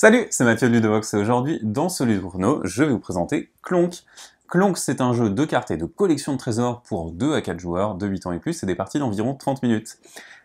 Salut, c'est Mathieu Ludovox et aujourd'hui, dans ce Ludovox, je vais vous présenter Clonk. Clonk, c'est un jeu de cartes et de collection de trésors pour 2 à 4 joueurs de 8 ans et plus et des parties d'environ 30 minutes.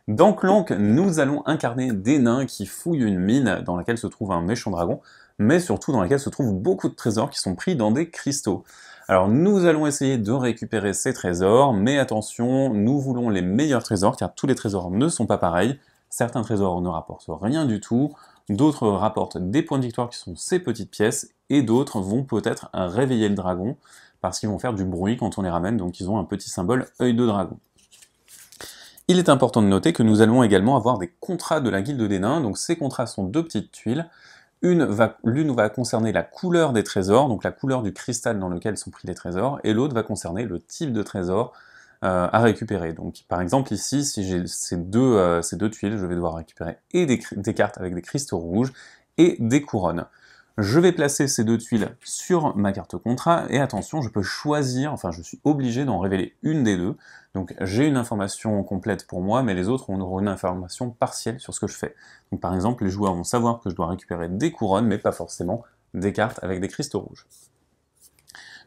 Dans Clonk, nous allons incarner des nains qui fouillent une mine dans laquelle se trouve un méchant dragon, mais surtout dans laquelle se trouvent beaucoup de trésors qui sont pris dans des cristaux. Alors nous allons essayer de récupérer ces trésors, mais attention, nous voulons les meilleurs trésors car tous les trésors ne sont pas pareils, certains trésors ne rapportent rien du tout, D'autres rapportent des points de victoire qui sont ces petites pièces, et d'autres vont peut-être réveiller le dragon, parce qu'ils vont faire du bruit quand on les ramène, donc ils ont un petit symbole œil de dragon. Il est important de noter que nous allons également avoir des contrats de la Guilde des Nains, donc ces contrats sont deux petites tuiles, l'une va, va concerner la couleur des trésors, donc la couleur du cristal dans lequel sont pris les trésors, et l'autre va concerner le type de trésor, euh, à récupérer. Donc par exemple ici, si j'ai ces, deux, euh, tuiles, je vais devoir récupérer et des, des cartes avec des cristaux rouges et des couronnes. Je vais placer ces deux tuiles sur ma carte contrat, et attention, je peux choisir, enfin je suis obligé d'en révéler une des deux, donc j'ai une information complète pour moi, mais les autres auront une information partielle sur ce que je fais. Donc par exemple, les joueurs vont savoir que je dois récupérer des couronnes, mais pas forcément des cartes avec des cristaux rouges.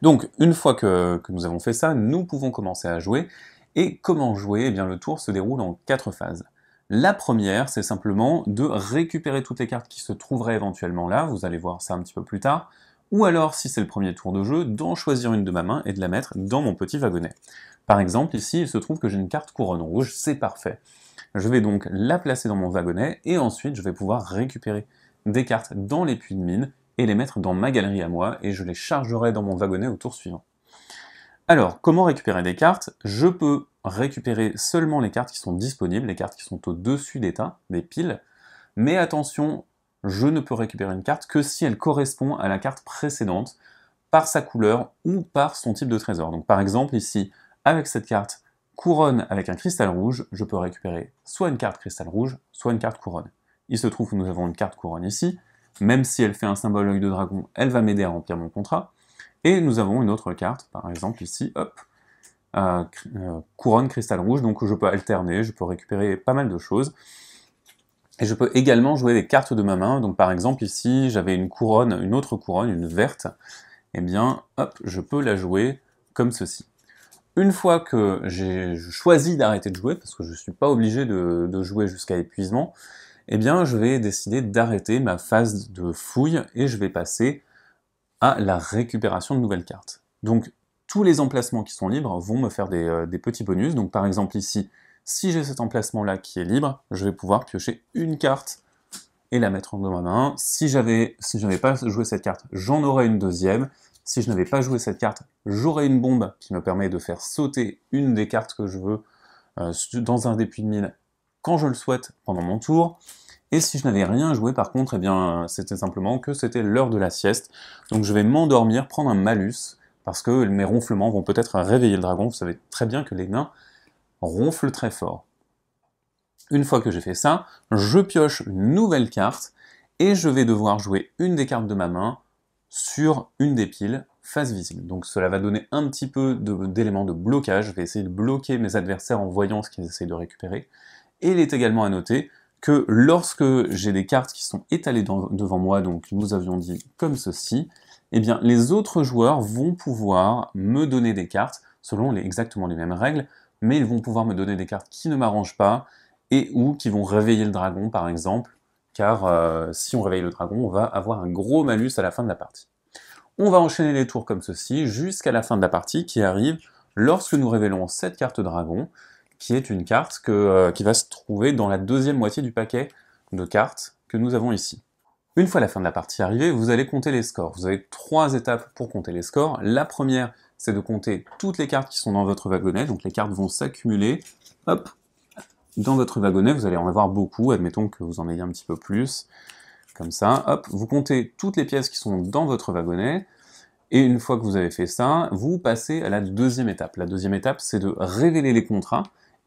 Donc, une fois que, nous avons fait ça, nous pouvons commencer à jouer. Et comment jouer Eh bien, le tour se déroule en quatre phases. La première, c'est simplement de récupérer toutes les cartes qui se trouveraient éventuellement là, vous allez voir ça un petit peu plus tard, ou alors, si c'est le premier tour de jeu, d'en choisir une de ma main et de la mettre dans mon petit wagonnet. Par exemple, ici, il se trouve que j'ai une carte couronne rouge, c'est parfait. Je vais donc la placer dans mon wagonnet, et ensuite, je vais pouvoir récupérer des cartes dans les puits de mine et les mettre dans ma galerie à moi, et je les chargerai dans mon wagonnet au tour suivant. Alors, comment récupérer des cartes Je peux récupérer seulement les cartes qui sont disponibles, les cartes qui sont au-dessus des tas, des piles, mais attention, je ne peux récupérer une carte que si elle correspond à la carte précédente, par sa couleur ou par son type de trésor. Donc par exemple ici, avec cette carte couronne avec un cristal rouge, je peux récupérer soit une carte cristal rouge, soit une carte couronne. Il se trouve que nous avons une carte couronne ici, même si elle fait un symbole œil de dragon, elle va m'aider à remplir mon contrat. Et nous avons une autre carte, par exemple ici, hop, euh, euh, couronne cristal rouge, donc je peux alterner, je peux récupérer pas mal de choses. Et je peux également jouer des cartes de ma main, donc par exemple ici, j'avais une couronne, une autre couronne, une verte, et eh bien, hop, je peux la jouer comme ceci. Une fois que j'ai choisi d'arrêter de jouer, parce que je ne suis pas obligé de, de jouer jusqu'à épuisement, eh bien je vais décider d'arrêter ma phase de fouille et je vais passer à la récupération de nouvelles cartes. Donc tous les emplacements qui sont libres vont me faire des, euh, petits bonus. Donc par exemple ici, si j'ai cet emplacement-là qui est libre, je vais pouvoir piocher une carte et la mettre dans ma main. Si j'avais si n'avais pas joué cette carte, j'en aurais une deuxième. Si je n'avais pas joué cette carte, j'aurais une bombe qui me permet de faire sauter une des cartes que je veux euh, dans un des puits de mine quand je le souhaite pendant mon tour. Et si je n'avais rien joué par contre, eh bien c'était simplement que c'était l'heure de la sieste. Donc je vais m'endormir, prendre un malus, parce que mes ronflements vont peut-être réveiller le dragon. Vous savez très bien que les nains ronflent très fort. Une fois que j'ai fait ça, je pioche une nouvelle carte, et je vais devoir jouer une des cartes de ma main sur une des piles face visible. Donc cela va donner un petit peu d'éléments de, de, blocage. Je vais essayer de bloquer mes adversaires en voyant ce qu'ils essayent de récupérer. Et il est également à noter que lorsque j'ai des cartes qui sont étalées devant moi, donc nous avions dit comme ceci, eh bien les autres joueurs vont pouvoir me donner des cartes selon exactement les mêmes règles, mais ils vont pouvoir me donner des cartes qui ne m'arrangent pas et ou qui vont réveiller le dragon par exemple, car euh, si on réveille le dragon, on va avoir un gros malus à la fin de la partie. On va enchaîner les tours comme ceci jusqu'à la fin de la partie qui arrive lorsque nous révélons cette carte dragon, qui est une carte euh, qui va se trouver dans la deuxième moitié du paquet de cartes que nous avons ici. Une fois la fin de la partie arrivée, vous allez compter les scores. Vous avez trois étapes pour compter les scores. La première, c'est de compter toutes les cartes qui sont dans votre wagonnet. Donc les cartes vont s'accumuler, dans votre wagonnet. Vous allez en avoir beaucoup, admettons que vous en ayez un petit peu plus. Comme ça, hop, vous comptez toutes les pièces qui sont dans votre wagonnet. Et une fois que vous avez fait ça, vous passez à la deuxième étape. La deuxième étape, c'est de révéler les contrats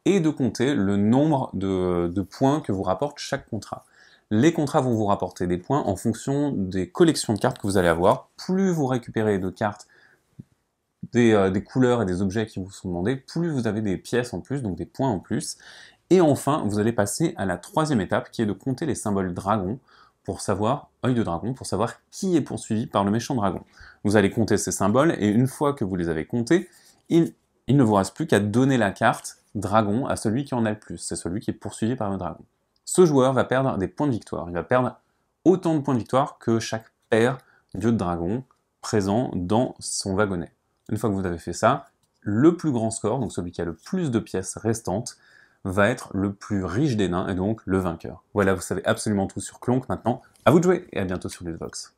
et de compter le nombre de, points que vous rapporte chaque contrat. Les contrats vont vous rapporter des points en fonction des collections de cartes que vous allez avoir. Plus vous récupérez de cartes, euh, des, couleurs et des objets qui vous sont demandés, plus vous avez des pièces en plus, donc des points en plus. Et enfin, vous allez passer à la troisième étape qui est de compter les symboles dragon pour savoir, œil de dragon, pour savoir qui est poursuivi par le méchant dragon. Vous allez compter ces symboles et une fois que vous les avez comptés, il ne vous reste plus qu'à donner la carte dragon à celui qui en a le plus, c'est celui qui est poursuivi par le dragon. Ce joueur va perdre des points de victoire, il va perdre autant de points de victoire que chaque paire de dragon présent dans son wagonnet. Une fois que vous avez fait ça, le plus grand score, donc celui qui a le plus de pièces restantes, va être le plus riche des nains et donc le vainqueur. Voilà, vous savez absolument tout sur Clonk maintenant. À vous de jouer et à bientôt sur Vox.